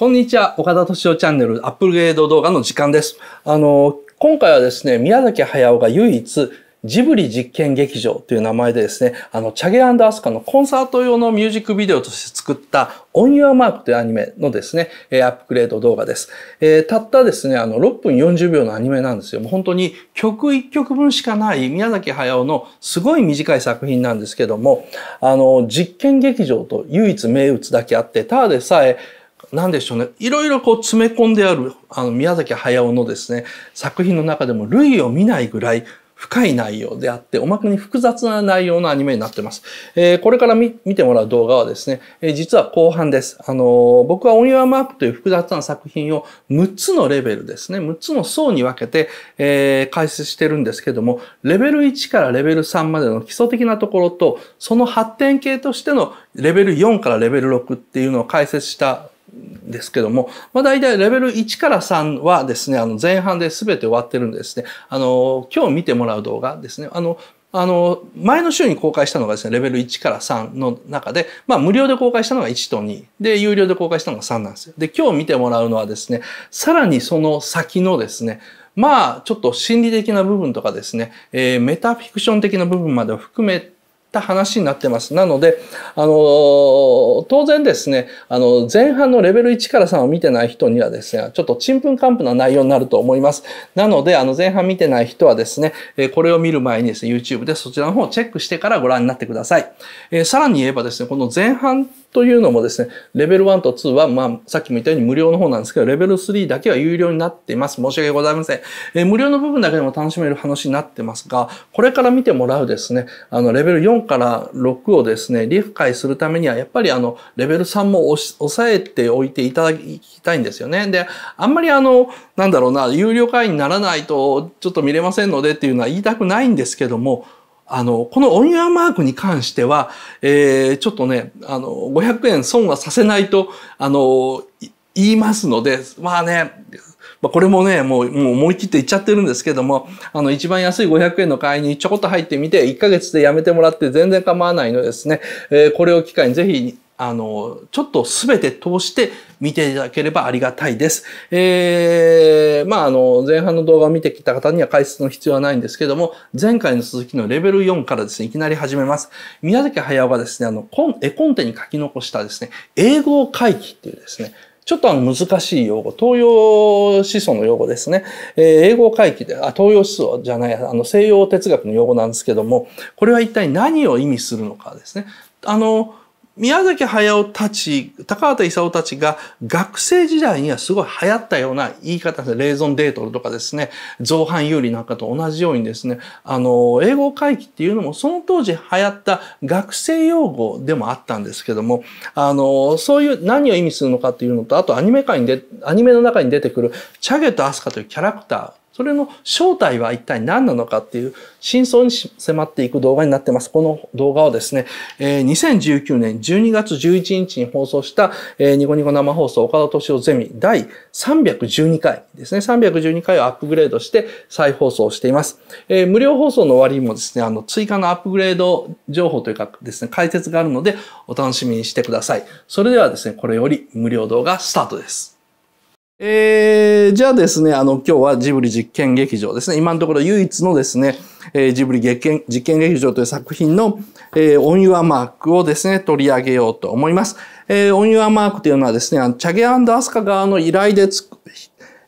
こんにちは。岡田敏夫チャンネルアップグレード動画の時間です。あの、今回はですね、宮崎駿が唯一、ジブリ実験劇場という名前でですね、あの、チャゲアスカのコンサート用のミュージックビデオとして作った、オン・ユア・マークというアニメのですね、アップグレード動画です。えー、たったですね、あの、6分40秒のアニメなんですよ。もう本当に曲1曲分しかない宮崎駿のすごい短い作品なんですけども、あの、実験劇場と唯一名打つだけあって、ただでさえ、何でしょうねいろいろこう詰め込んであるあの宮崎駿のですね作品の中でも類を見ないぐらい深い内容であって、おまけに複雑な内容のアニメになってます。えー、これから見てもらう動画はですね、えー、実は後半です。あのー、僕はオン・ユア・マーク」という複雑な作品を6つのレベルですね、6つの層に分けて、えー、解説してるんですけども、レベル1からレベル3までの基礎的なところと、その発展系としてのレベル4からレベル6っていうのを解説したですけども、まあ、大体レベル1から3はですね、あの前半で全て終わってるんですね。あの、今日見てもらう動画ですね。あの、あの、前の週に公開したのがですね、レベル1から3の中で、まあ無料で公開したのが1と2、で、有料で公開したのが3なんですよ。で、今日見てもらうのはですね、さらにその先のですね、まあちょっと心理的な部分とかですね、えー、メタフィクション的な部分までを含めて、た話になってます。なので、あの、当然ですね、あの、前半のレベル1から3を見てない人にはですね、ちょっとちんぷんかんぷな内容になると思います。なので、あの、前半見てない人はですね、これを見る前にですね、YouTube でそちらの方をチェックしてからご覧になってください。えー、さらに言えばですね、この前半というのもですね、レベル1と2は、まあ、さっきも言ったように無料の方なんですけど、レベル3だけは有料になっています。申し訳ございません。えー、無料の部分だけでも楽しめる話になってますが、これから見てもらうですね、あの、レベル4から6をですね、理解するためには、やっぱりあの、レベル3も押さえておいていただきたいんですよね。で、あんまりあの、なんだろうな、有料会員にならないと、ちょっと見れませんのでっていうのは言いたくないんですけども、あの、このオンエアマークに関しては、えー、ちょっとね、あの、500円損はさせないと、あの、言いますので、まあね、まあ、これもね、もう、もう思い切って言っちゃってるんですけども、あの、一番安い500円の買いにちょこっと入ってみて、1ヶ月でやめてもらって全然構わないのですね、えー、これを機会にぜひ、あの、ちょっと全て通して見ていただければありがたいです。えー、まあ、あの、前半の動画を見てきた方には解説の必要はないんですけども、前回の続きのレベル4からですね、いきなり始めます。宮崎駿がですね、あの、絵コンテに書き残したですね、英語回帰っていうですね、ちょっとあの難しい用語、東洋思想の用語ですね。えー、英語回帰で、あ、東洋思想じゃない、あの西洋哲学の用語なんですけども、これは一体何を意味するのかですね。あの、宮崎駿たち、高畑勲たちが学生時代にはすごい流行ったような言い方です。レーゾンデートルとかですね、造反有利なんかと同じようにですね、あの、英語会議っていうのもその当時流行った学生用語でもあったんですけども、あの、そういう何を意味するのかっていうのと、あとアニメ界にで、アニメの中に出てくるチャゲとアスカというキャラクター、それの正体は一体何なのかっていう真相に迫っていく動画になってます。この動画をですね、え2019年12月11日に放送した、えニコニコ生放送岡田敏夫ゼミ第312回ですね。312回をアップグレードして再放送しています。え無料放送の終わりにもですね、あの、追加のアップグレード情報というかですね、解説があるのでお楽しみにしてください。それではですね、これより無料動画スタートです。えー、じゃあですね、あの、今日はジブリ実験劇場ですね。今のところ唯一のですね、えー、ジブリ実験実験劇場という作品の、えー、オンユアマークをですね、取り上げようと思います。えー、オンユアマークというのはですね、あのチャゲアスカ側の依頼でつ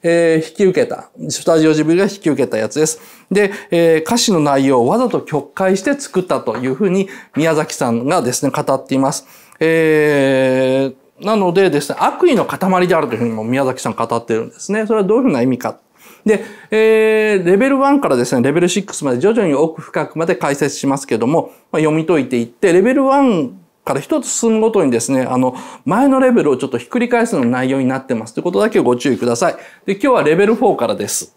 えー、引き受けた、スタジオジブリが引き受けたやつです。で、えー、歌詞の内容をわざと曲解して作ったというふうに宮崎さんがですね、語っています。えーなのでですね、悪意の塊であるというふうにも宮崎さん語ってるんですね。それはどういうふうな意味か。で、えー、レベル1からですね、レベル6まで徐々に奥深くまで解説しますけども、まあ、読み解いていって、レベル1から一つ進むごとにですね、あの、前のレベルをちょっとひっくり返すの内容になってますということだけご注意ください。で、今日はレベル4からです。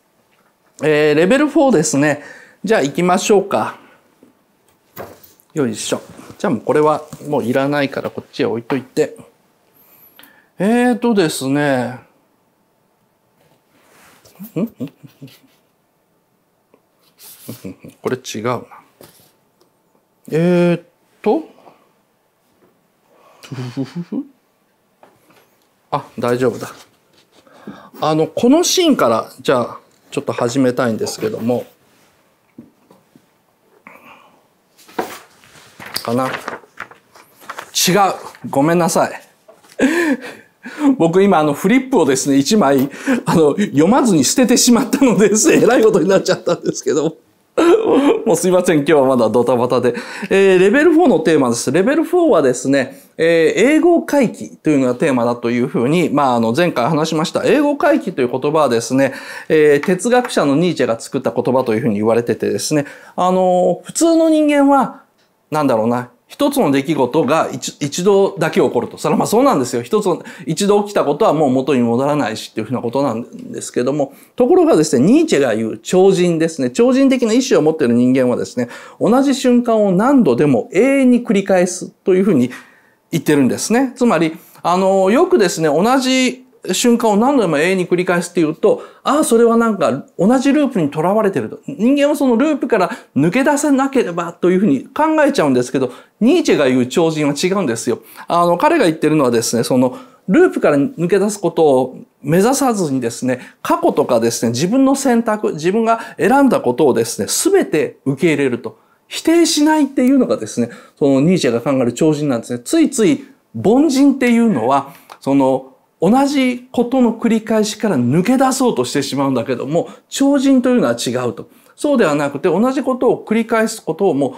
えー、レベル4ですね。じゃあ行きましょうか。よいしょ。じゃあもうこれはもういらないからこっちへ置いといて。えーとですね。これ違うな。えー、っと。あ、大丈夫だ。あの、このシーンから、じゃあ、ちょっと始めたいんですけども。かな。違う。ごめんなさい。僕今あのフリップをですね、1枚、あの、読まずに捨ててしまったのです、ね、えらいことになっちゃったんですけど。もうすいません、今日はまだドタバタで。えー、レベル4のテーマです。レベル4はですね、えー、英語回帰というのがテーマだというふうに、まあ、あの、前回話しました。英語回帰という言葉はですね、えー、哲学者のニーチェが作った言葉というふうに言われててですね、あのー、普通の人間は、なんだろうな、一つの出来事が一度だけ起こると。それはまあそうなんですよ。一つの、一度起きたことはもう元に戻らないしっていうふうなことなんですけども。ところがですね、ニーチェが言う超人ですね。超人的な意志を持っている人間はですね、同じ瞬間を何度でも永遠に繰り返すというふうに言ってるんですね。つまり、あの、よくですね、同じ瞬間を何度でも永遠に繰り返すっていうと、ああ、それはなんか同じループにとらわれてると。人間はそのループから抜け出せなければというふうに考えちゃうんですけど、ニーチェが言う超人は違うんですよ。あの、彼が言ってるのはですね、その、ループから抜け出すことを目指さずにですね、過去とかですね、自分の選択、自分が選んだことをですね、すべて受け入れると。否定しないっていうのがですね、そのニーチェが考える超人なんですね。ついつい凡人っていうのは、その同じことの繰り返しから抜け出そうとしてしまうんだけども、超人というのは違うと。そうではなくて、同じことを繰り返すことをも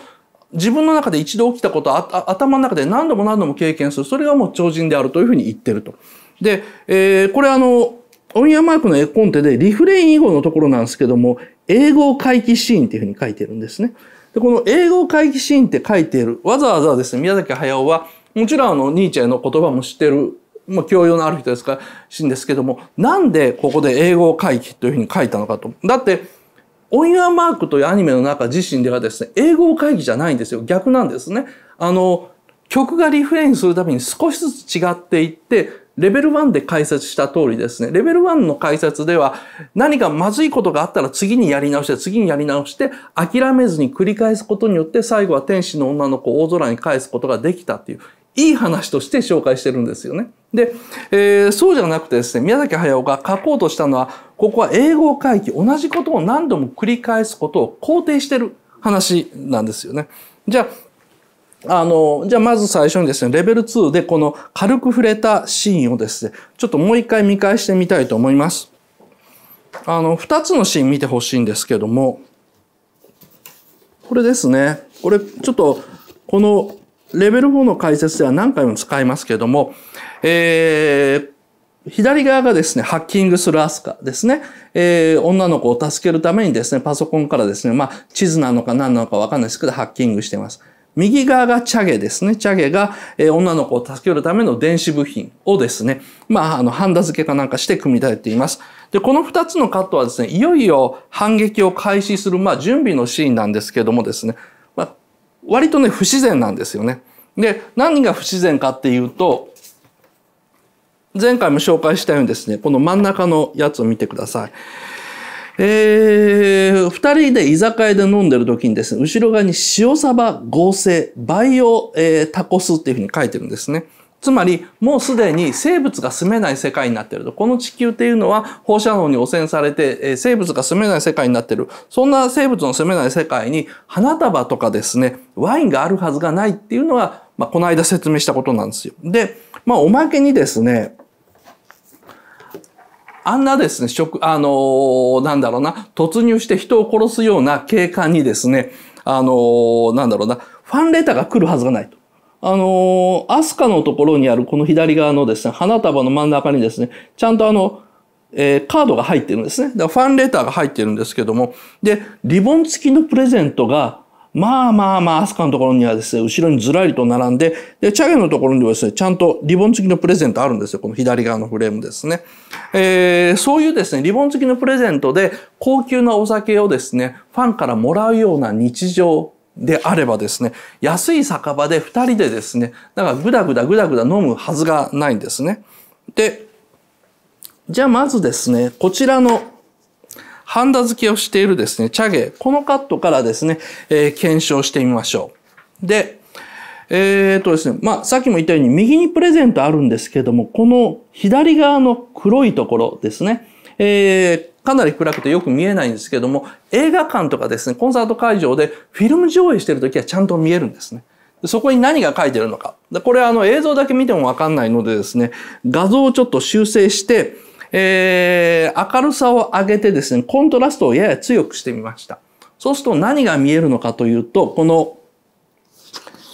う、自分の中で一度起きたことを頭の中で何度も何度も経験する。それがもう超人であるというふうに言ってると。で、えー、これあの、オンヤマークの絵コンテでリフレイン以後のところなんですけども、英語回帰シーンっていうふうに書いてるんですね。で、この英語回帰シーンって書いている。わざわざですね、宮崎駿は、もちろんあの、ニーチェの言葉も知ってるまあ、教養のある人ですからしんですけどもなんでここで英語回帰というふうに書いたのかと。だってオン・ユア・マークというアニメの中自身ではですね、英語会議じゃないんですよ。逆なんですね。あの、曲がリフレインするために少しずつ違っていって、レベル1で解説した通りですね。レベル1の解説では何かまずいことがあったら次にやり直して、次にやり直して、諦めずに繰り返すことによって最後は天使の女の子を大空に返すことができたっていう、いい話として紹介してるんですよね。で、えー、そうじゃなくてですね、宮崎駿が書こうとしたのは、ここは英語回帰、同じことを何度も繰り返すことを肯定してる話なんですよね。じゃあ、あの、じゃあまず最初にですね、レベル2でこの軽く触れたシーンをですね、ちょっともう一回見返してみたいと思います。あの、二つのシーン見てほしいんですけども、これですね、これちょっと、このレベル4の解説では何回も使いますけども、えー、左側がですね、ハッキングするアスカですね。えー、女の子を助けるためにですね、パソコンからですね、まあ、地図なのか何なのかわかんないですけど、ハッキングしています。右側がチャゲですね。チャゲが、えー、女の子を助けるための電子部品をですね、まあ、あの、ハンダ付けかなんかして組み立てています。で、この二つのカットはですね、いよいよ反撃を開始する、まあ、準備のシーンなんですけどもですね、割とね不自然なんですよね。で何が不自然かっていうと前回も紹介したようにですねこの真ん中のやつを見てください。えー、二人で居酒屋で飲んでる時にですね、後ろ側に塩サバ合成、培養、えー、タコスっていうふうに書いてるんですね。つまりもうすでに生物が住めない世界になっていると。この地球っていうのは放射能に汚染されて、え生物が住めない世界になっている。そんな生物の住めない世界に花束とかですね、ワインがあるはずがないっていうのは、まあ、この間説明したことなんですよ。で、まあおまけにですね、あんなですね、食、あのー、なんだろうな、突入して人を殺すような警官にですね、あのー、なんだろうな、ファンレターが来るはずがないと。あのー、アスカのところにあるこの左側のですね、花束の真ん中にですね、ちゃんとあの、えー、カードが入ってるんですね。だからファンレターが入ってるんですけども、で、リボン付きのプレゼントが、まあまあまあ、アスカのところにはですね、後ろにずらりと並んで、で、チャゲのところにはですね、ちゃんとリボン付きのプレゼントあるんですよ。この左側のフレームですね。えー、そういうですね、リボン付きのプレゼントで、高級なお酒をですね、ファンからもらうような日常であればですね、安い酒場で二人でですね、だからぐだぐだぐだぐだ飲むはずがないんですね。で、じゃあまずですね、こちらのハンダ付けをしているですね、チャゲ、このカットからですね、えー、検証してみましょう。で、えー、っとですね、まあ、さっきも言ったように右にプレゼントあるんですけども、この左側の黒いところですね。えー、かなり暗くてよく見えないんですけども、映画館とかですね、コンサート会場でフィルム上映してる時はちゃんと見えるんですね。そこに何が書いてるのか。これあの映像だけ見てもわかんないのでですね、画像をちょっと修正して、えー、明るさを上げてですね、コントラストをやや強くしてみました。そうすると何が見えるのかというと、この、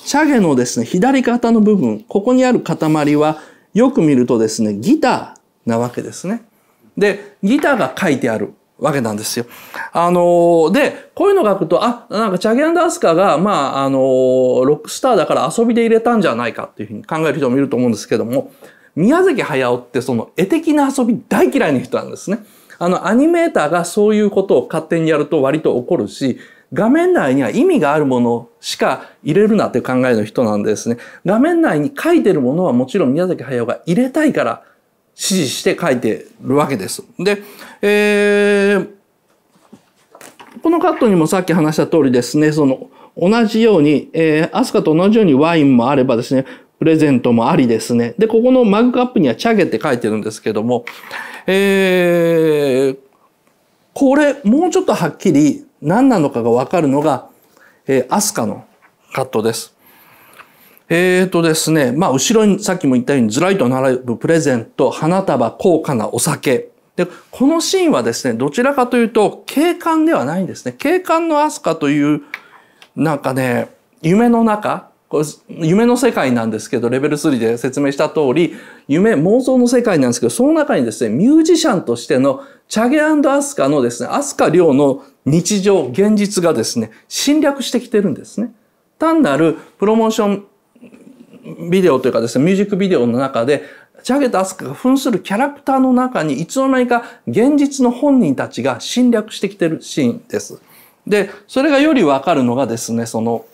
ャゲのですね、左肩の部分、ここにある塊は、よく見るとですね、ギターなわけですね。で、ギターが書いてあるわけなんですよ。あのー、で、こういうの書くと、あ、なんかチャゲンダースカが、まあ、あのー、ロックスターだから遊びで入れたんじゃないかっていうふうに考える人もいると思うんですけども、宮崎駿ってその絵的な遊び大嫌いな人なんですね。あの、アニメーターがそういうことを勝手にやると割と怒るし、画面内には意味があるものしか入れるなっていう考えの人なんですね。画面内に書いてるものはもちろん宮崎駿が入れたいから指示して書いてるわけです。で、えー、このカットにもさっき話した通りですね、その同じように、えー、アスカと同じようにワインもあればですね、プレゼントもありですね。で、ここのマグカップにはチャゲって書いてるんですけども、えー、これ、もうちょっとはっきり何なのかがわかるのが、えー、アスカのカットです。えーとですね、まあ後ろにさっきも言ったようにずらりと並ぶプレゼント、花束、高価なお酒。で、このシーンはですね、どちらかというと景観ではないんですね。景観のアスカという、なんかね、夢の中、これ夢の世界なんですけど、レベル3で説明した通り、夢、妄想の世界なんですけど、その中にですね、ミュージシャンとしてのチャゲアスカのですね、アスカ亮の日常、現実がですね、侵略してきてるんですね。単なるプロモーションビデオというかですね、ミュージックビデオの中で、チャゲとアスカが扮するキャラクターの中に、いつの間にか現実の本人たちが侵略してきてるシーンです。で、それがよりわかるのがですね、その、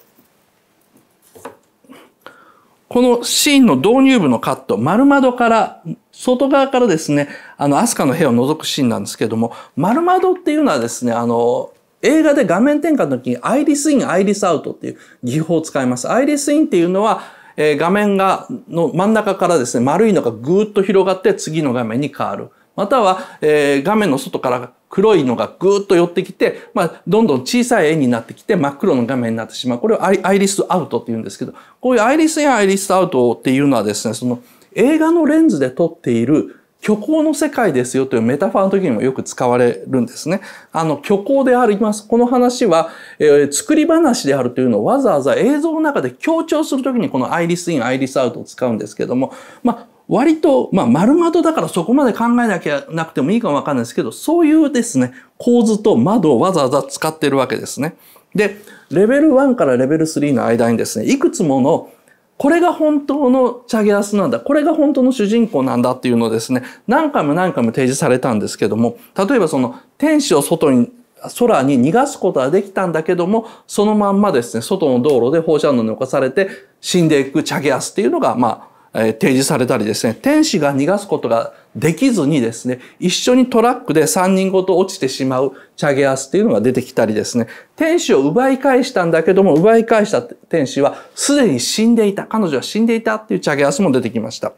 このシーンの導入部のカット、丸窓から、外側からですね、あの、アスカの部屋を覗くシーンなんですけども、丸窓っていうのはですね、あの、映画で画面転換の時にアイリスイン、アイリスアウトっていう技法を使います。アイリスインっていうのは、えー、画面が、の真ん中からですね、丸いのがぐーっと広がって次の画面に変わる。または、えー、画面の外から黒いのがぐーっと寄ってきて、まあ、どんどん小さい円になってきて真っ黒の画面になってしまう。これをアイリスアウトって言うんですけど、こういうアイリスやン、アイリスアウトっていうのはですね、その映画のレンズで撮っている虚構の世界ですよというメタファーの時にもよく使われるんですね。あの、虚構であります。この話は、えー、作り話であるというのをわざわざ映像の中で強調するときにこのアイリスイン、アイリスアウトを使うんですけども、まあ、割と、まあ、丸窓だからそこまで考えなきゃなくてもいいかもわかんないですけど、そういうですね、構図と窓をわざわざ使っているわけですね。で、レベル1からレベル3の間にですね、いくつものこれが本当のチャゲアスなんだ。これが本当の主人公なんだっていうのをですね、何回も何回も提示されたんですけども、例えばその天使を外に空に逃がすことはできたんだけども、そのまんまですね、外の道路で放射能に侵されて死んでいくチャゲアスっていうのが、まあ、え提示されたりですね、天使が逃がすことができずにですね、一緒にトラックで3人ごと落ちてしまうチャゲアスっていうのが出てきたりですね、天使を奪い返したんだけども、奪い返した天使はすでに死んでいた、彼女は死んでいたっていうチャゲアスも出てきました。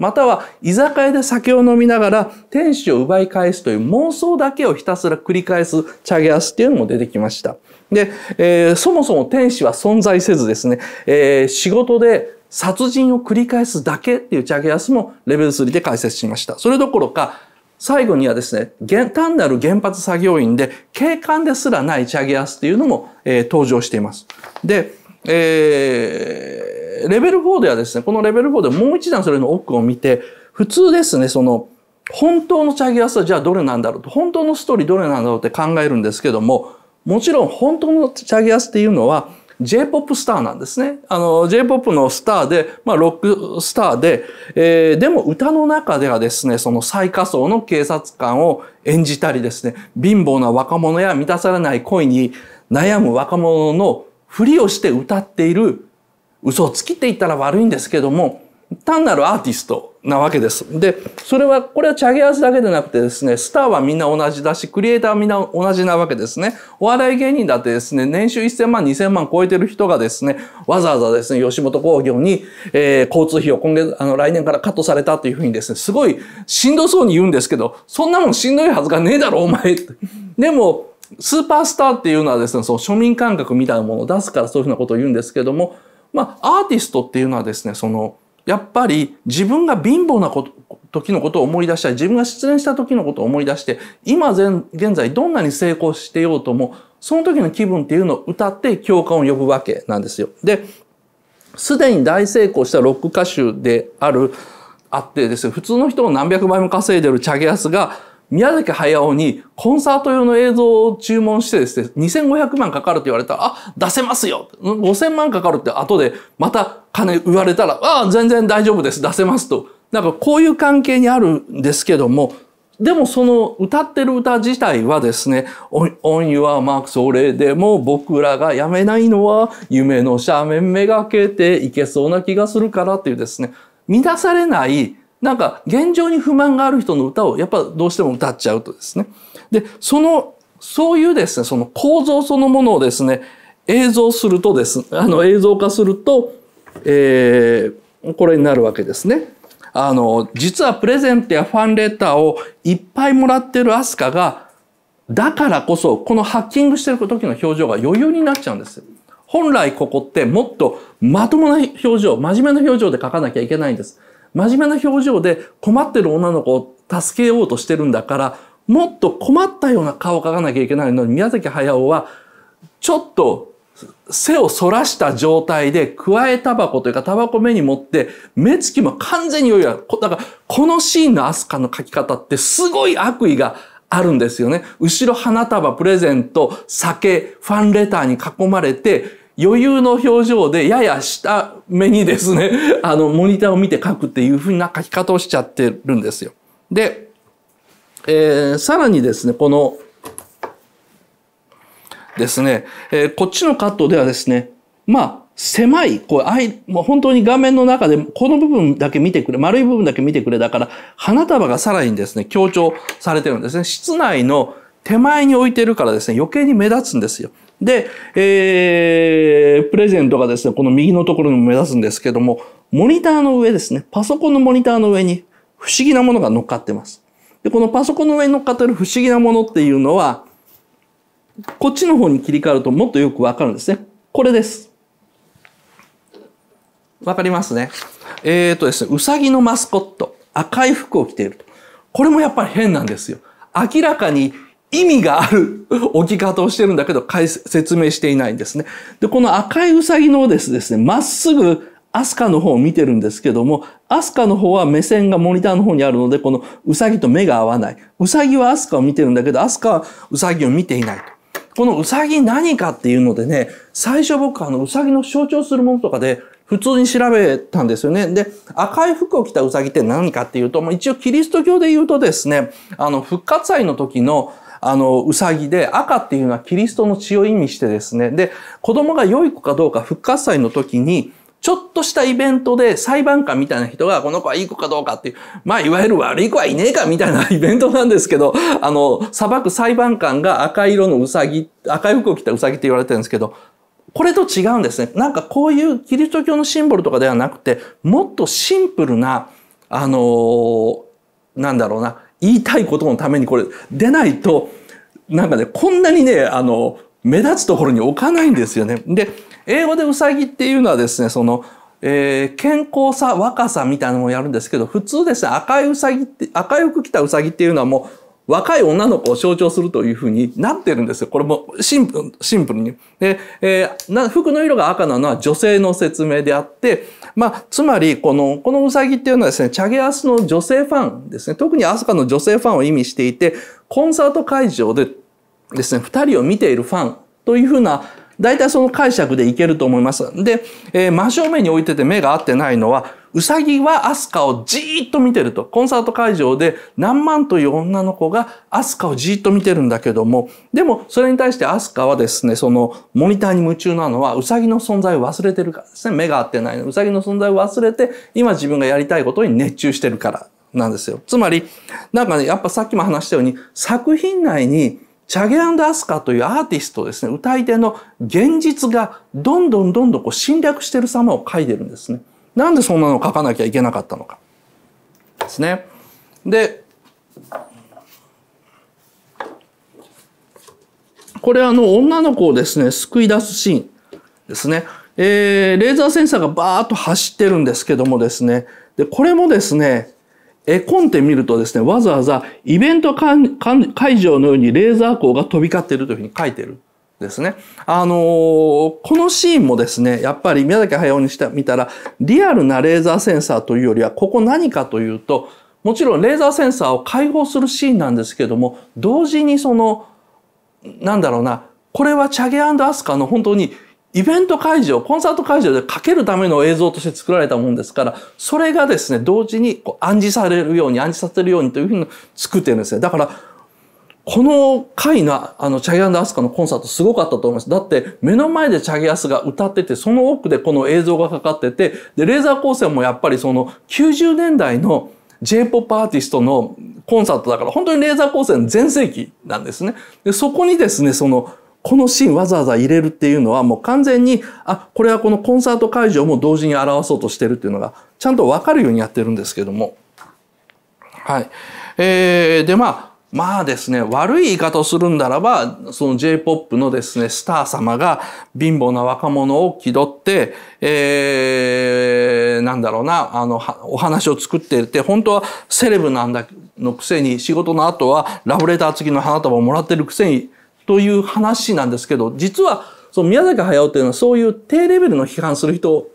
または居酒屋で酒を飲みながら天使を奪い返すという妄想だけをひたすら繰り返すチャゲアスっていうのも出てきました。で、えー、そもそも天使は存在せずですね、えー、仕事で殺人を繰り返すだけっていうチャゲアスもレベル3で解説しました。それどころか、最後にはですね、単なる原発作業員で、警官ですらないチャゲアスっていうのも、えー、登場しています。で、えー、レベル4ではですね、このレベル4でもう一段それの奥を見て、普通ですね、その、本当のチャゲアスはじゃあどれなんだろうと、本当のストーリーどれなんだろうって考えるんですけども、もちろん本当のチャゲアスっていうのは、J-POP スターなんですね。あの、J-POP のスターで、まあ、ロックスターで、えー、でも歌の中ではですね、その最下層の警察官を演じたりですね、貧乏な若者や満たされない恋に悩む若者のふりをして歌っている嘘をつきって言ったら悪いんですけども、単なるアーティストなわけです。で、それは、これはチャゲアスだけでなくてですね、スターはみんな同じだし、クリエイターはみんな同じなわけですね。お笑い芸人だってですね、年収1000万、2000万超えてる人がですね、わざわざですね、吉本興業に、えー、交通費を今月、あの、来年からカットされたというふうにですね、すごいしんどそうに言うんですけど、そんなもんしんどいはずがねえだろ、お前。でも、スーパースターっていうのはですね、その庶民感覚みたいなものを出すからそういうふうなことを言うんですけども、まあ、アーティストっていうのはですね、その、やっぱり自分が貧乏なこと時のことを思い出したり自分が失恋した時のことを思い出して今現在どんなに成功してようともその時の気分っていうのを歌って共感を呼ぶわけなんですよ。ですでに大成功したロック歌手であるあってですね普通の人を何百倍も稼いでるチャゲアスが宮崎駿にコンサート用の映像を注文してですね、2500万かかると言われたら、あ、出せますよ !5000 万かかるって後でまた金言われたら、あ全然大丈夫です、出せますと。なんかこういう関係にあるんですけども、でもその歌ってる歌自体はですね、音湯はまあそれでも僕らがやめないのは夢の斜面めがけていけそうな気がするからっていうですね、乱されないなんか現状に不満がある人の歌をやっぱどうしても歌っちゃうとですね。で、その、そういうですね、その構造そのものをですね、映像するとです、あの映像化すると、えー、これになるわけですね。あの、実はプレゼントやファンレターをいっぱいもらってるアスカが、だからこそ、このハッキングしてる時の表情が余裕になっちゃうんです本来ここってもっとまともな表情、真面目な表情で書かなきゃいけないんです。真面目な表情で困ってる女の子を助けようとしてるんだからもっと困ったような顔を描かなきゃいけないのに宮崎駿はちょっと背を反らした状態で加えタバコというかタバコ目に持って目つきも完全に良いわ。だからこのシーンのアスカの描き方ってすごい悪意があるんですよね。後ろ花束、プレゼント、酒、ファンレターに囲まれて余裕の表情でやや下目にですね、あの、モニターを見て書くっていうふうな書き方をしちゃってるんですよ。で、えー、さらにですね、この、ですね、えー、こっちのカットではですね、まあ、狭い、こう、あい、もう本当に画面の中で、この部分だけ見てくれ、丸い部分だけ見てくれ、だから、花束がさらにですね、強調されてるんですね。室内の手前に置いてるからですね、余計に目立つんですよ。で、えー、プレゼントがですね、この右のところにも目指すんですけども、モニターの上ですね、パソコンのモニターの上に不思議なものが乗っかってます。で、このパソコンの上に乗っかってる不思議なものっていうのは、こっちの方に切り替わるともっとよくわかるんですね。これです。わかりますね。えっ、ー、とですね、うさぎのマスコット、赤い服を着ていると。これもやっぱり変なんですよ。明らかに意味がある 置き方をしてるんだけど、説明していないんですね。で、この赤いウサギのですね、まっすぐアスカの方を見てるんですけども、アスカの方は目線がモニターの方にあるので、このウサギと目が合わない。ウサギはアスカを見てるんだけど、アスカはウサギを見ていないと。このウサギ何かっていうのでね、最初僕あのウサギの象徴するものとかで普通に調べたんですよね。で、赤い服を着たウサギって何かっていうと、一応キリスト教で言うとですね、あの復活祭の時のあの、うさぎで、赤っていうのはキリストの血を意味してですね、で、子供が良い子かどうか復活祭の時に、ちょっとしたイベントで裁判官みたいな人がこの子はいい子かどうかっていう、まあいわゆる悪い子はいねえかみたいなイベントなんですけど、あの、裁く裁判官が赤色のうさぎ、赤い服を着たうさぎって言われてるんですけど、これと違うんですね。なんかこういうキリスト教のシンボルとかではなくて、もっとシンプルな、あのなんだろうな、言いたいことのためにこれ出ないと、なんかね、こんなにね、あの、目立つところに置かないんですよね。で、英語でウサギっていうのはですね、その、えー、健康さ、若さみたいなのをやるんですけど、普通ですね、赤いウサギって、赤い服着たウサギっていうのはもう、若い女の子を象徴するというふうになってるんですよ。これもシンプルに。で、えー、服の色が赤なのは女性の説明であって、まあ、つまり、この、このウサギっていうのはですね、チャゲアスの女性ファンですね。特にアスカの女性ファンを意味していて、コンサート会場でですね、二人を見ているファンというふうな、大体その解釈でいけると思います。で、えー、真正面に置いてて目が合ってないのは、ウサギはアスカをじーっと見てると。コンサート会場で何万という女の子がアスカをじーっと見てるんだけども、でもそれに対してアスカはですね、そのモニターに夢中なのはウサギの存在を忘れてるからですね。目が合ってないの。ウサギの存在を忘れて、今自分がやりたいことに熱中してるからなんですよ。つまり、なんかね、やっぱさっきも話したように、作品内にチャゲアスカというアーティストですね、歌い手の現実がどんどんどんどんこう侵略してる様を描いてるんですね。なんでそんなの書かなきゃいけなかったのかですね。でこれあの女の子をですね救い出すシーンですね。えー、レーザーセンサーがバーッと走ってるんですけどもですね。で、これもですね、絵コンテ見るとですね、わざわざイベント会場のようにレーザー光が飛び交っているというふうに書いてるですね。あのー、このシーンもですね、やっぱり宮崎駿にしてみたら、リアルなレーザーセンサーというよりは、ここ何かというと、もちろんレーザーセンサーを解放するシーンなんですけども、同時にその、なんだろうな、これはチャゲアスカの本当にイベント会場、コンサート会場でかけるための映像として作られたもんですから、それがですね、同時にこう暗示されるように、暗示させるようにというふうに作ってるんですね。だから、この回の、あの、チャギアスカのコンサートすごかったと思います。だって、目の前でチャギアスが歌ってて、その奥でこの映像がかかってて、で、レーザー光線もやっぱりその、90年代の J-POP アーティストのコンサートだから、本当にレーザー光線全盛期なんですね。で、そこにですね、その、このシーンわざわざ入れるっていうのはもう完全に、あ、これはこのコンサート会場も同時に表そうとしてるっていうのが、ちゃんとわかるようにやってるんですけども。はい。えー、で、まあ、まあですね、悪い言い方をするんならば、その J-POP のですね、スター様が貧乏な若者を気取って、えー、なんだろうな、あの、お話を作っていて、本当はセレブなんだのくせに、仕事の後はラブレター付きの花束をもらってるくせに、という話なんですけど、実は、その宮崎駿っていうのはそういう低レベルの批判する人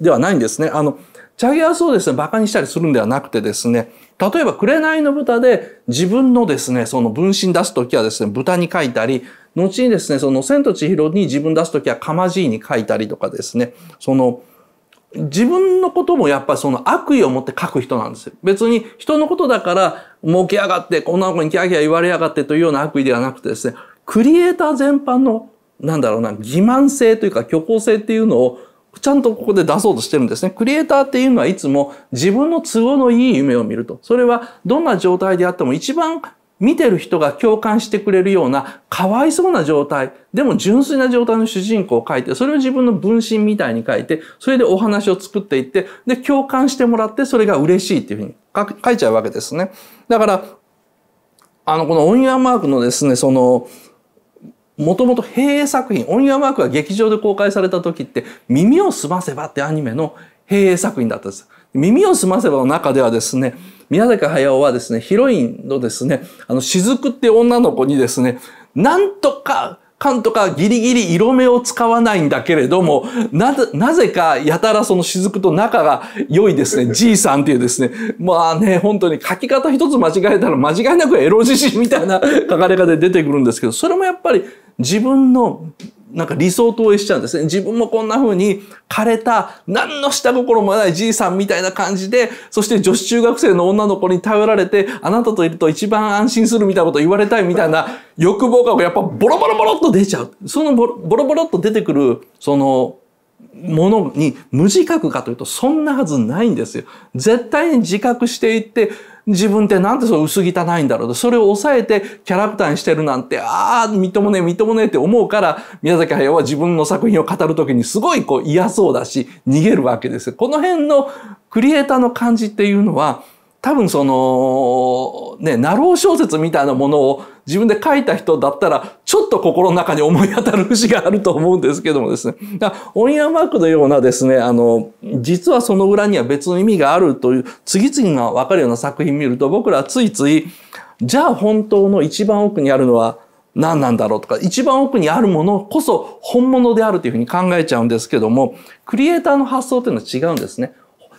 ではないんですね。あの、チャゲアスをですね、馬鹿にしたりするんではなくてですね、例えば、紅の豚で自分のですね、その分身出すときはですね、豚に書いたり、後にですね、その千と千尋に自分出すときはかまじいに書いたりとかですね、その、自分のこともやっぱりその悪意を持って書く人なんですよ。別に人のことだから儲けやがって、こんな子にキャーキャー言われやがってというような悪意ではなくてですね、クリエイター全般のなんだろうな、欺瞞性というか虚構性っていうのをちゃんとここで出そうとしてるんですね。クリエイターっていうのはいつも自分の都合のいい夢を見ると。それはどんな状態であっても一番見てる人が共感してくれるようなかわいそうな状態、でも純粋な状態の主人公を書いて、それを自分の分身みたいに書いて、それでお話を作っていって、で、共感してもらって、それが嬉しいっていうふうに書いちゃうわけですね。だから、あの、このオンヤーマークのですね、その、もともと平営作品、オンヤアマークが劇場で公開された時って、耳をすませばってアニメの平営作品だったんです。耳をすませばの中ではですね、宮崎駿はですね、ヒロインのですね、あの、雫って女の子にですね、なんとか感とかギリギリ色目を使わないんだけれども、なぜ、なぜかやたらその雫と仲が良いですね、じいさんっていうですね、まあね、本当に書き方一つ間違えたら間違いなくエロ自身みたいな書かれ方で出てくるんですけど、それもやっぱり自分のなんか理想投影しちゃうんですね。自分もこんな風に枯れた、何の下心もないじいさんみたいな感じで、そして女子中学生の女の子に頼られて、あなたといると一番安心するみたいなこと言われたいみたいな欲望がやっぱボロボロボロっと出ちゃう。そのボロボロっと出てくる、その、ものに無自覚かというとそんなはずないんですよ。絶対に自覚していって、自分ってなんでそう薄汚いんだろうと、それを抑えてキャラクターにしてるなんて、ああ、みともねえ、みともねえって思うから、宮崎駿は自分の作品を語るときにすごいこう嫌そうだし、逃げるわけです。この辺のクリエイターの感じっていうのは、多分その、ね、ナロー小説みたいなものを自分で書いた人だったら、ちょっと心の中に思い当たる節があると思うんですけどもですね。だからオンエアマークのようなですね、あの、実はその裏には別の意味があるという、次々がわかるような作品見ると、僕らはついつい、じゃあ本当の一番奥にあるのは何なんだろうとか、一番奥にあるものこそ本物であるというふうに考えちゃうんですけども、クリエイターの発想というのは違うんですね。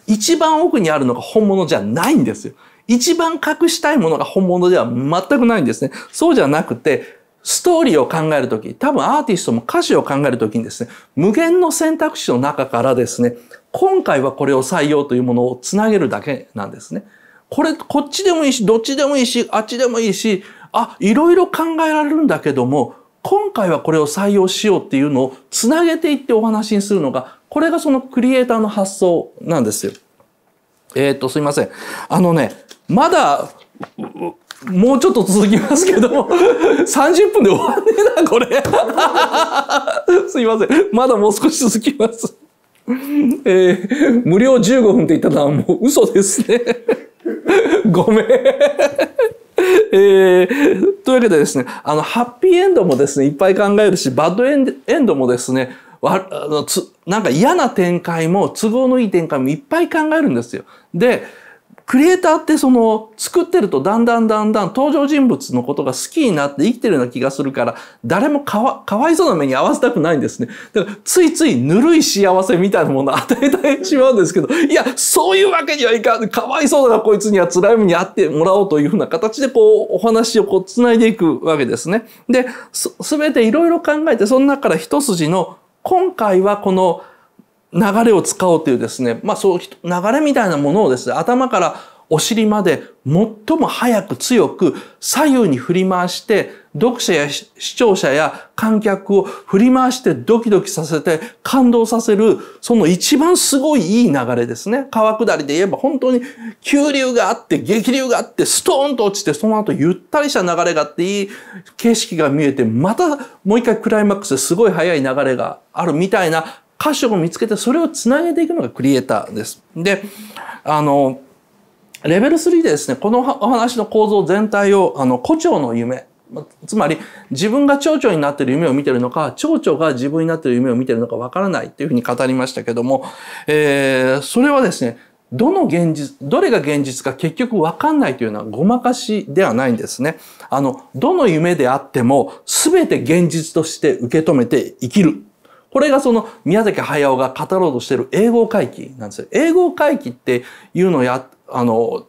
一番奥にあるのが本物じゃないんですよ。一番隠したいものが本物では全くないんですね。そうじゃなくて、ストーリーを考えるとき、多分アーティストも歌詞を考えるときにですね、無限の選択肢の中からですね、今回はこれを採用というものをつなげるだけなんですね。これ、こっちでもいいし、どっちでもいいし、あっちでもいいし、あ、いろいろ考えられるんだけども、今回はこれを採用しようっていうのをつなげていってお話にするのがこれがそのクリエイターの発想なんですよ。えっ、と、すいません。あのね、まだ、もうちょっと続きますけども、30 分で終わんねえな、これ。すいません。まだもう少し続きます。え無料15分って言ったのはもう嘘ですね。ごめん。えというわけでですね、あの、ハッピーエンドもですね、いっぱい考えるし、バッドエンドもですね、わあのつなんか嫌な展開も都合のいい展開もいっぱい考えるんですよ。でクリエイターってその作ってるとだんだんだんだん登場人物のことが好きになって生きてるような気がするから誰もかわかわいそうな目に合わせたくないんですね。だからついついぬるい幸せみたいなものを与えてしまうんですけどいやそういうわけにはいかんかわいそうだなこいつには辛い目にあってもらおうというふうな形でこうお話をこう繋いでいくわけですね。で、すべていろいろ考えてその中から一筋の今回はこの流れを使おうというですね、まあそう、流れみたいなものをですね、頭からお尻まで最も早く強く左右に振り回して、読者や視聴者や観客を振り回してドキドキさせて感動させる、その一番すごいいい流れですね。川下りで言えば本当に急流があって激流があってストーンと落ちてその後ゆったりした流れがあっていい景色が見えて、またもう一回クライマックスですごい速い流れがあるみたいな歌詞を見つけてそれを繋げていくのがクリエイターです。で、あの、レベル3でですね、このお話の構造全体を、あの、胡蝶の夢。つまり、自分が蝶々になっている夢を見ているのか、蝶々が自分になっている夢を見ているのかわからないっていうふうに語りましたけども、えー、それはですね、どの現実、どれが現実か結局わかんないというのはごまかしではないんですね。あの、どの夢であっても、すべて現実として受け止めて生きるこれがその宮崎駿が語ろうとしている英語回帰なんですよ。英語回帰っていうのをやあの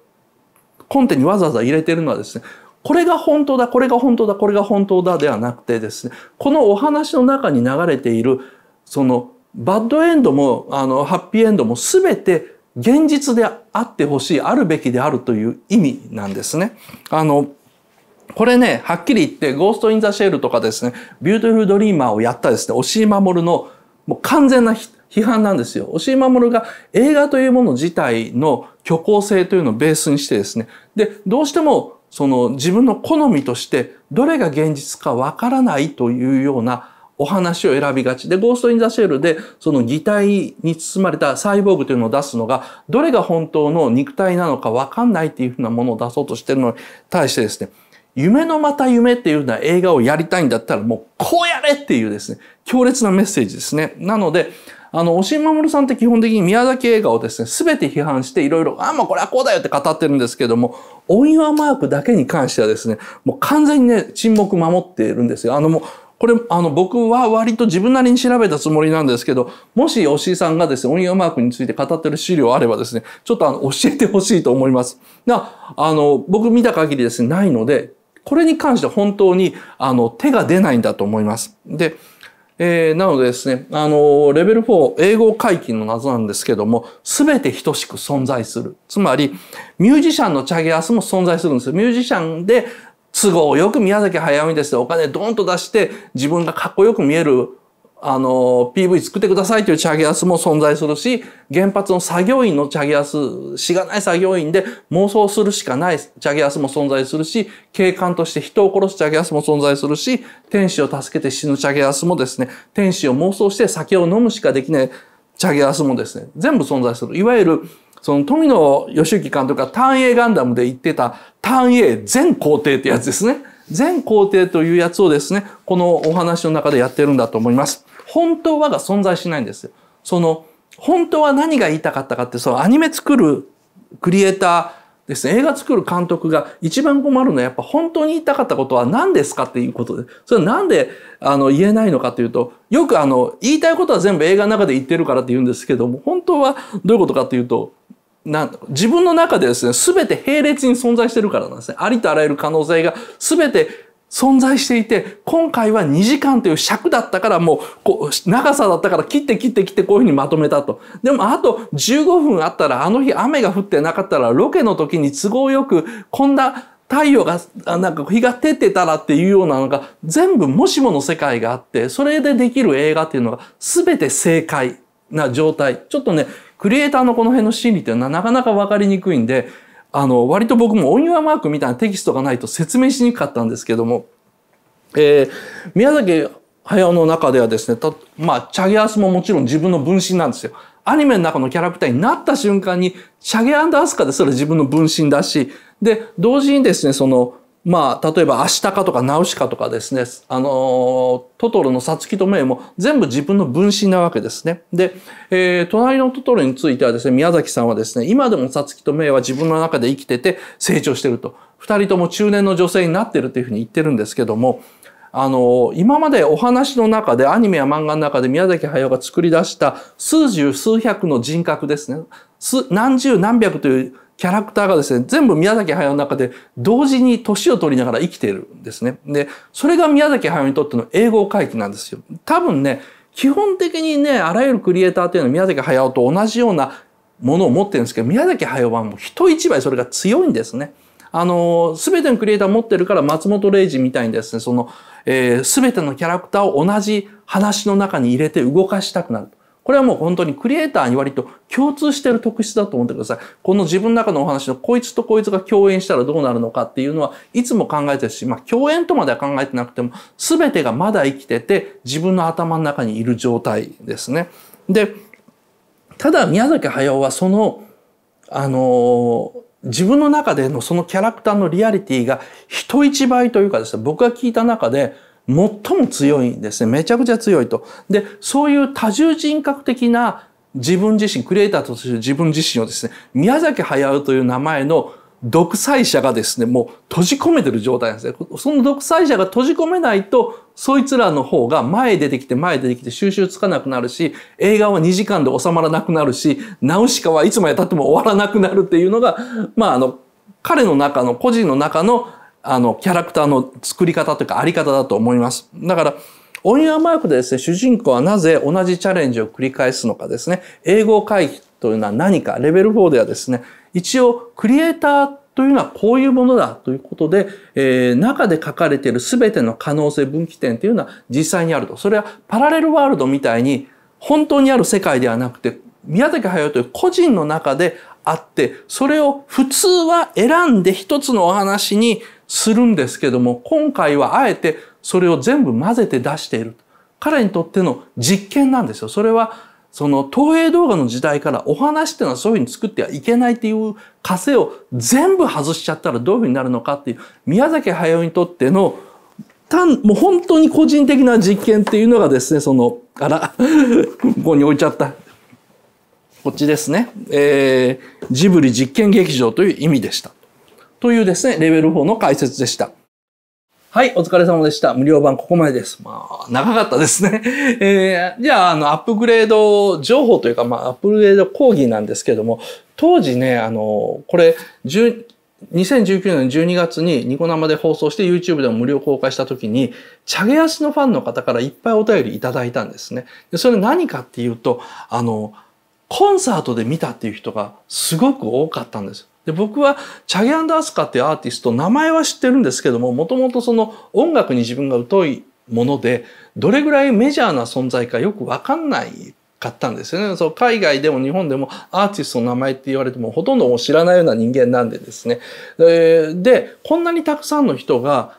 コンテにわざわざ入れてるのはですねこれが本当だこれが本当だこれが本当だではなくてですねこのお話の中に流れているそのバッドエンドもあのハッピーエンドも全て現実であってほしいあるべきであるという意味なんですね。あのこれね、はっきり言って、ゴースト・イン・ザ・シェールとかですね、ビューティフル・ドリーマーをやったですね、押井守のもう完全な批判なんですよ。押井守が映画というもの自体の虚構性というのをベースにしてですね。で、どうしてもその自分の好みとしてどれが現実かわからないというようなお話を選びがちで、ゴースト・イン・ザ・シェルで、その擬態に包まれたサイボーグというのを出すのが、どれが本当の肉体なのかわかんないっていうふうなものを出そうとしてるのに対してですね、夢のまた夢っていうような映画をやりたいんだったら、もうこうやれっていうですね、強烈なメッセージですね。なので、あの、押井守さんって基本的に宮崎映画をですね、すべて批判していろいろ、あ、もうこれはこうだよって語ってるんですけども、お岩マークだけに関してはですね、もう完全にね、沈黙守っているんですよ。あのもう、これ、あの、僕は割と自分なりに調べたつもりなんですけど、もし押井さんがですね、音楽マークについて語ってる資料あればですね、ちょっとあの、教えてほしいと思います。な、あの、僕見た限りですね、ないので、これに関して本当に、あの、手が出ないんだと思います。で、えー、なのでですね、あのー、レベル4、英語解禁の謎なんですけども、すべて等しく存在する。つまり、ミュージシャンのチャゲアスも存在するんですよ。ミュージシャンで都合よく宮崎駿にですね、お金ドーンと出して、自分がかっこよく見えるあの、PV 作ってくださいというチャゲアスも存在するし、原発の作業員のチャゲアス、しがない作業員で妄想するしかないチャゲアスも存在するし、警官として人を殺すチャゲアスも存在するし、天使を助けて死ぬチャゲアスもですね、天使を妄想して酒を飲むしかできないチャゲアスもですね、全部存在する。いわゆる、その富野義行監督が単影ガンダムで言ってた単影全皇帝ってやつですね。全皇程というやつをですね、このお話の中でやってるんだと思います。本当はが存在しないんです。その、本当は何が言いたかったかって、そのアニメ作るクリエイターですね、映画作る監督が一番困るのはやっぱ本当に言いたかったことは何ですかっていうことで、それはなんであの言えないのかというと、よくあの言いたいことは全部映画の中で言ってるからって言うんですけども、本当はどういうことかというと、なん自分の中でですね、すべて並列に存在してるからなんですね。ありとあらゆる可能性がすべて存在していて、今回は2時間という尺だったからもう、こう、長さだったから切って切って切ってこういうふうにまとめたと。でもあと15分あったら、あの日雨が降ってなかったら、ロケの時に都合よく、こんな太陽が、なんか日が照ってたらっていうようなのが、全部もしもの世界があって、それでできる映画っていうのがすべて正解な状態。ちょっとね、クリエイターのこの辺の心理っていうのはなかなか分かりにくいんで、あの、割と僕もオンユアマークみたいなテキストがないと説明しにくかったんですけども、えー、宮崎駿の中ではですね、たまあ、チャゲアスももちろん自分の分身なんですよ。アニメの中のキャラクターになった瞬間に、チャゲアスカですら自分の分身だし、で、同時にですね、その、まあ、例えば「アシタカ」とか「ナウシカ」とかですね「あのトトロのサツキとメイも全部自分の分身なわけですね。で、えー、隣のトトロ」についてはですね宮崎さんはですね今でもサツキとメイは自分の中で生きてて成長してると2人とも中年の女性になってるというふうに言ってるんですけどもあの、今までお話の中で、アニメや漫画の中で宮崎駿が作り出した数十数百の人格ですね。何十何百というキャラクターがですね、全部宮崎駿の中で同時に年を取りながら生きているんですね。で、それが宮崎駿にとっての英語回帰なんですよ。多分ね、基本的にね、あらゆるクリエイターというのは宮崎駿と同じようなものを持ってるんですけど、宮崎駿はもう人一倍それが強いんですね。あの、すべてのクリエイター持ってるから松本零士みたいにですね、その、えー、全てのキャラクターを同じ話の中に入れて動かしたくなる。これはもう本当にクリエイターに割と共通してる特質だと思ってください。この自分の中のお話のこいつとこいつが共演したらどうなるのかっていうのはいつも考えてるし、まあ共演とまでは考えてなくても全てがまだ生きてて自分の頭の中にいる状態ですね。で、ただ宮崎駿はその、あのー自分の中でのそのキャラクターのリアリティが人一倍というかですね、僕が聞いた中で最も強いんですね。めちゃくちゃ強いと。で、そういう多重人格的な自分自身、クリエイターとして自分自身をですね、宮崎駿という名前の独裁者がですね、もう閉じ込めてる状態なんですね。その独裁者が閉じ込めないとそいつらの方が前出てきて前出てきて収集つかなくなるし、映画は2時間で収まらなくなるし、ナウシカはいつまで経っても終わらなくなるっていうのが、まああの、彼の中の、個人の中の、あの、キャラクターの作り方というかあり方だと思います。だから、オン・エア・マークでですね、主人公はなぜ同じチャレンジを繰り返すのかですね、英語会議というのは何か、レベル4ではですね、一応、クリエイターというのはこういうものだということで、えー、中で書かれている全ての可能性分岐点というのは実際にあると。それはパラレルワールドみたいに本当にある世界ではなくて、宮崎駿という個人の中であって、それを普通は選んで一つのお話にするんですけども、今回はあえてそれを全部混ぜて出している。彼にとっての実験なんですよ。それはその投影動画の時代からお話っていうのはそういうふうに作ってはいけないっていう枷を全部外しちゃったらどういうふうになるのかっていう宮崎駿にとっての単もう本当に個人的な実験っていうのがですねそのあら ここに置いちゃったこっちですね、えー、ジブリ実験劇場という意味でしたというですねレベル4の解説でした。はい、お疲れ様でした。無料版ここまでです。まあ、長かったですね。えー、じゃあ、あの、アップグレード情報というか、まあ、アップグレード講義なんですけども、当時ね、あの、これ、2019年12月にニコ生で放送して YouTube でも無料公開した時に、チャゲアスのファンの方からいっぱいお便りいただいたんですね。でそれ何かっていうと、あの、コンサートで見たっていう人がすごく多かったんです。で僕はチャゲアンスカっていうアーティスト名前は知ってるんですけどももともとその音楽に自分が疎いものでどれぐらいメジャーな存在かよく分かんないかったんですよね。そう海外でも日本でもアーティストの名前って言われてもほとんど知らないような人間なんでですね。でこんなにたくさんの人が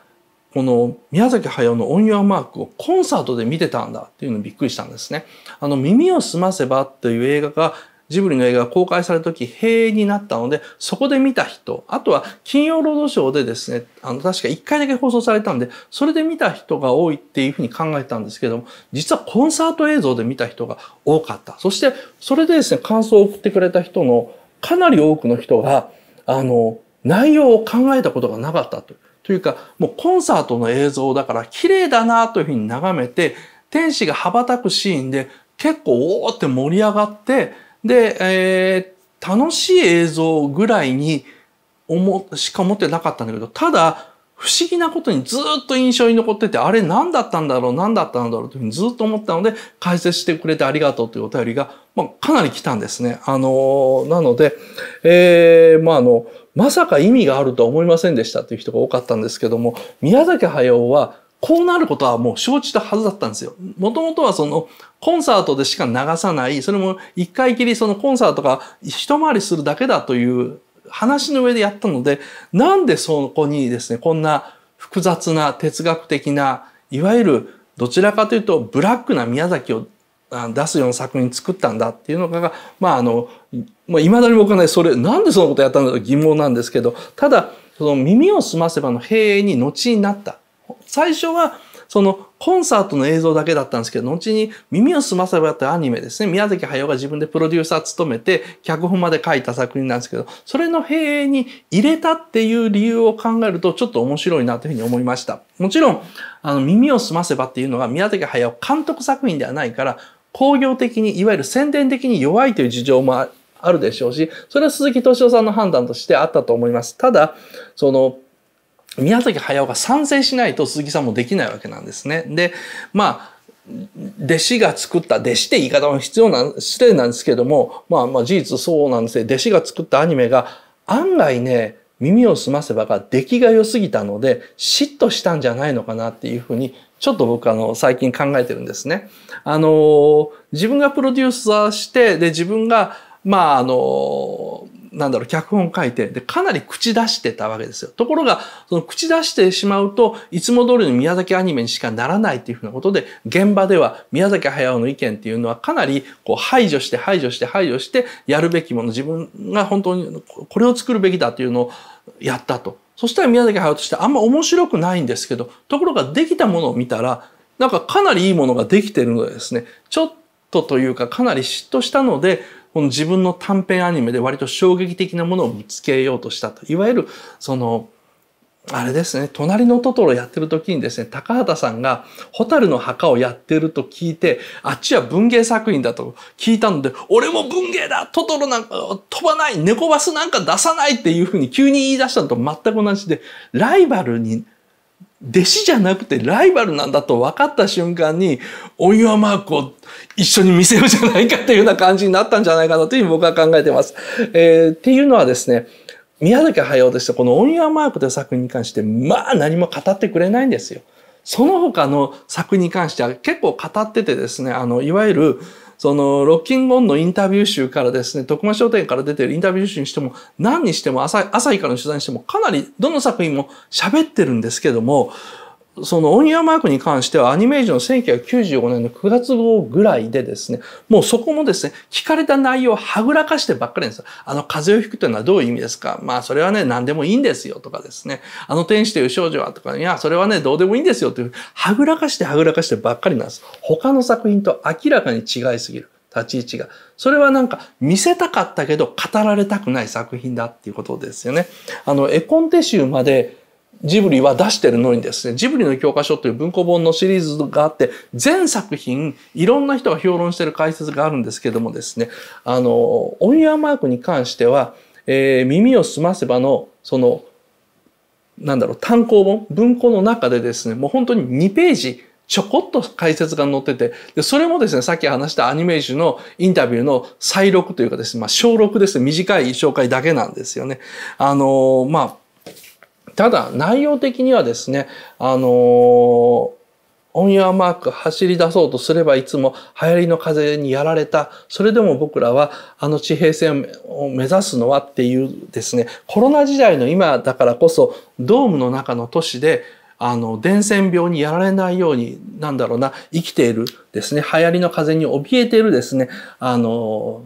この宮崎駿の「オン・ユア・マーク」をコンサートで見てたんだっていうのびっくりしたんですね。あの「耳をすませば」という映画がジブリの映画が公開された時閉園になったのでそこで見た人あとは金曜ロードショーでですねあの確か1回だけ放送されたんでそれで見た人が多いっていうふうに考えたんですけども実はコンサート映像で見た人が多かったそしてそれでですね感想を送ってくれた人のかなり多くの人があの内容を考えたことがなかったと。というか、もうコンサートの映像だから綺麗だなというふうに眺めて、天使が羽ばたくシーンで結構おーって盛り上がって、で、えー、楽しい映像ぐらいに思、しか思ってなかったんだけど、ただ、不思議なことにずっと印象に残ってて、あれ何だったんだろう、何だったんだろうというふうにずっと思ったので、解説してくれてありがとうというお便りが、まあ、かなり来たんですね。あのー、なので、えー、まあ、あの、まさか意味があるとは思いませんでしたという人が多かったんですけども、宮崎駿はこうなることはもう承知したはずだったんですよ。もともとはそのコンサートでしか流さない、それも一回きりそのコンサートが一回りするだけだという話の上でやったので、なんでそこにですね、こんな複雑な哲学的な、いわゆるどちらかというとブラックな宮崎を出すような作品作ったんだっていうのが、まああの、まあ、未だに僕はね、それ、なんでそのことやったんだと疑問なんですけど、ただ、その耳を澄ませばの閉園に後になった。最初はそのコンサートの映像だけだったんですけど、後に耳をすませばってアニメですね。宮崎駿が自分でプロデューサー務めて、脚本まで書いた作品なんですけど、それの閉営に入れたっていう理由を考えると、ちょっと面白いなというふうに思いました。もちろん、あの、耳をすませばっていうのが宮崎駿監督作品ではないから、工業的に、いわゆる宣伝的に弱いという事情もあるでしょうし、それは鈴木敏夫さんの判断としてあったと思います。ただ、その、宮崎駿が賛成しないと鈴木さんもできないわけなんですね。で、まあ、弟子が作った、弟子って言い方も必要な、失礼なんですけども、まあまあ事実そうなんですよ。弟子が作ったアニメが案外ね、耳を澄ませばが出来が良すぎたので、嫉妬したんじゃないのかなっていうふうに、ちょっと僕あの、最近考えてるんですね。あのー、自分がプロデューサーして、で、自分が、まああのーなんだろう、脚本書いて、で、かなり口出してたわけですよ。ところが、その口出してしまうと、いつも通りの宮崎アニメにしかならないっていうふうなことで、現場では宮崎駿の意見っていうのはかなりこう排除して排除して排除して、やるべきもの、自分が本当にこれを作るべきだっていうのをやったと。そしたら宮崎駿としてあんま面白くないんですけど、ところができたものを見たら、なんかかなりいいものができてるのでですね、ちょっとというかかなり嫉妬したので、この自分の短編アニメで割と衝撃的なものを見つけようとしたと。いわゆる、その、あれですね、隣のトトロやってる時にですね、高畑さんがホタルの墓をやってると聞いて、あっちは文芸作品だと聞いたので、俺も文芸だトトロなんか飛ばない猫バスなんか出さないっていうふうに急に言い出したのと全く同じで、ライバルに弟子じゃなくてライバルなんだと分かった瞬間に、お岩マークを一緒に見せるじゃないかというような感じになったんじゃないかなというふうに僕は考えてます。えー、っていうのはですね、宮崎駿としてこのオンユアマークという作品に関して、まあ何も語ってくれないんですよ。その他の作品に関しては結構語っててですね、あの、いわゆる、その、ロッキングオンのインタビュー集からですね、徳間商店から出てるインタビュー集にしても、何にしても、朝、朝日からの取材にしても、かなり、どの作品も喋ってるんですけども、そのオンアマークに関してはアニメージの1995年の9月号ぐらいでですね、もうそこもですね、聞かれた内容をはぐらかしてばっかりです。あの風邪をひくというのはどういう意味ですかまあそれはね、何でもいいんですよとかですね、あの天使という少女はとか、いや、それはね、どうでもいいんですよという、はぐらかしてはぐらかしてばっかりなんです。他の作品と明らかに違いすぎる。立ち位置が。それはなんか見せたかったけど語られたくない作品だっていうことですよね。あの、絵コンテ集までジブリは出してるのにですね、ジブリの教科書という文庫本のシリーズがあって、全作品、いろんな人が評論してる解説があるんですけどもですね、あの、オンヤーマークに関しては、えー、耳を澄ませばの、その、なんだろう、単行本、文庫の中でですね、もう本当に2ページ、ちょこっと解説が載ってて、で、それもですね、さっき話したアニメージュのインタビューの再録というかですね、まあ、小録ですね、短い紹介だけなんですよね。あのー、まあ、ただ内容的にはですね、あのーオンユアマーク走り出そうとすればいつも流行りの風にやられた。それでも僕らはあの地平線を目指すのはっていうですね、コロナ時代の今だからこそドームの中の都市であの、伝染病にやられないように、なんだろうな、生きているですね、流行りの風に怯えているですね、あの、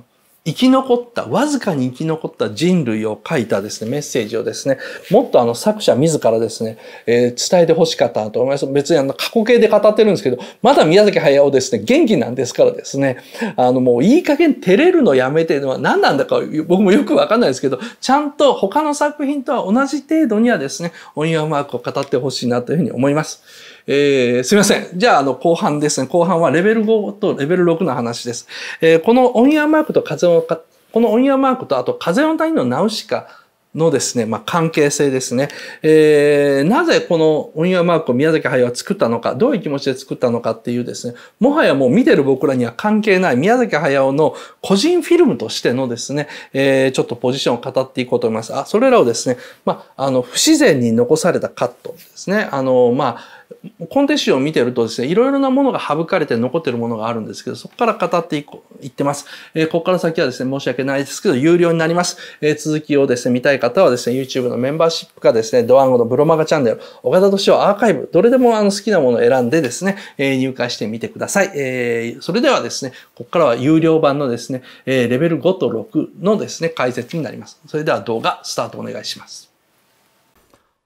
生き残った、わずかに生き残った人類を書いたですね、メッセージをですね、もっとあの作者自らですね、えー、伝えて欲しかったなと思います。別にあの過去形で語ってるんですけど、まだ宮崎駿ですね、元気なんですからですね、あのもういい加減照れるのやめてのは何なんだか僕もよくわかんないですけど、ちゃんと他の作品とは同じ程度にはですね、オンヤマークを語ってほしいなというふうに思います。えー、すみません。じゃあ、あの、後半ですね。後半はレベル5とレベル6の話です。えー、このオンヤマークと風このオンヤマークとあと風の谷のナウシカのですね、まあ、関係性ですね。えー、なぜこのオンヤマークを宮崎駿は作ったのか、どういう気持ちで作ったのかっていうですね、もはやもう見てる僕らには関係ない宮崎駿の個人フィルムとしてのですね、えー、ちょっとポジションを語っていこうと思います。あ、それらをですね、まあ、あの、不自然に残されたカットですね。あの、まあ、コンテ集を見てるとですね、いろいろなものが省かれて残ってるものがあるんですけど、そこから語っていこってます。えー、ここから先はですね、申し訳ないですけど、有料になります。えー、続きをですね、見たい方はですね、YouTube のメンバーシップかですね、ドワンゴのブロマガチャンネル、岡田敏夫アーカイブ、どれでもあの好きなものを選んでですね、えー、入会してみてください。えー、それではですね、ここからは有料版のですね、えー、レベル5と6のですね、解説になります。それでは動画スタートお願いします。